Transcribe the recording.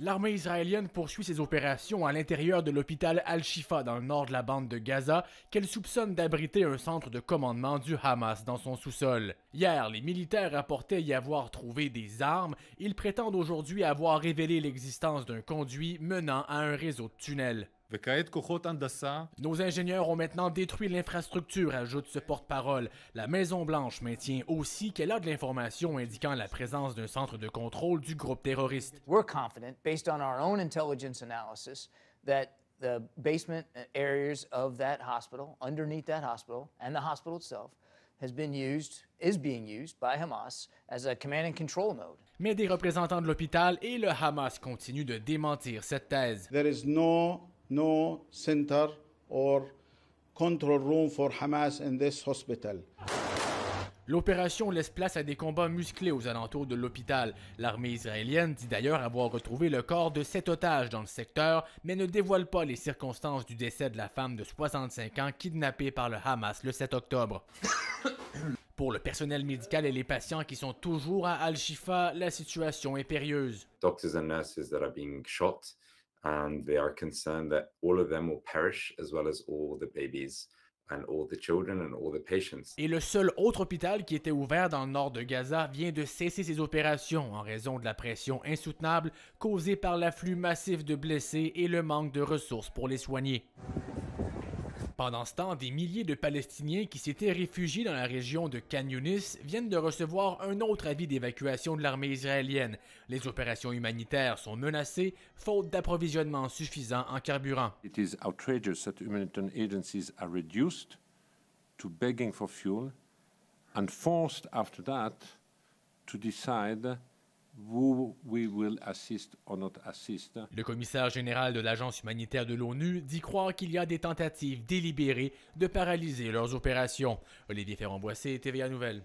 L'armée israélienne poursuit ses opérations à l'intérieur de l'hôpital Al-Shifa dans le nord de la bande de Gaza, qu'elle soupçonne d'abriter un centre de commandement du Hamas dans son sous-sol. Hier, les militaires rapportaient y avoir trouvé des armes. Ils prétendent aujourd'hui avoir révélé l'existence d'un conduit menant à un réseau de tunnels. Nos ingénieurs ont maintenant détruit l'infrastructure, ajoute ce porte-parole. La Maison-Blanche maintient aussi qu'elle a de l'information indiquant la présence d'un centre de contrôle du groupe terroriste. We're confident, based on our own intelligence analysis, that the basement areas of that hospital, underneath that hospital, and the hospital itself, has been used, is being used by Hamas as a command and control node. Mais des représentants de l'hôpital et le Hamas continuent de démentir cette thèse. There is no L'opération laisse place à des combats musclés aux alentours de l'hôpital. L'armée israélienne dit d'ailleurs avoir retrouvé le corps de sept otages dans le secteur, mais ne dévoile pas les circonstances du décès de la femme de 65 ans kidnappée par le Hamas le 7 octobre. Pour le personnel médical et les patients qui sont toujours à Al-Shifa, la situation est périlleuse. Et le seul autre hôpital qui était ouvert dans le nord de Gaza vient de cesser ses opérations en raison de la pression insoutenable causée par l'afflux massif de blessés et le manque de ressources pour les soigner. Pendant ce temps, des milliers de Palestiniens qui s'étaient réfugiés dans la région de Kan viennent de recevoir un autre avis d'évacuation de l'armée israélienne. Les opérations humanitaires sont menacées, faute d'approvisionnement suffisant en carburant. to decide le commissaire général de l'Agence humanitaire de l'ONU dit croire qu'il y a des tentatives délibérées de paralyser leurs opérations. Olivier ferrand boissé TVA Nouvelles.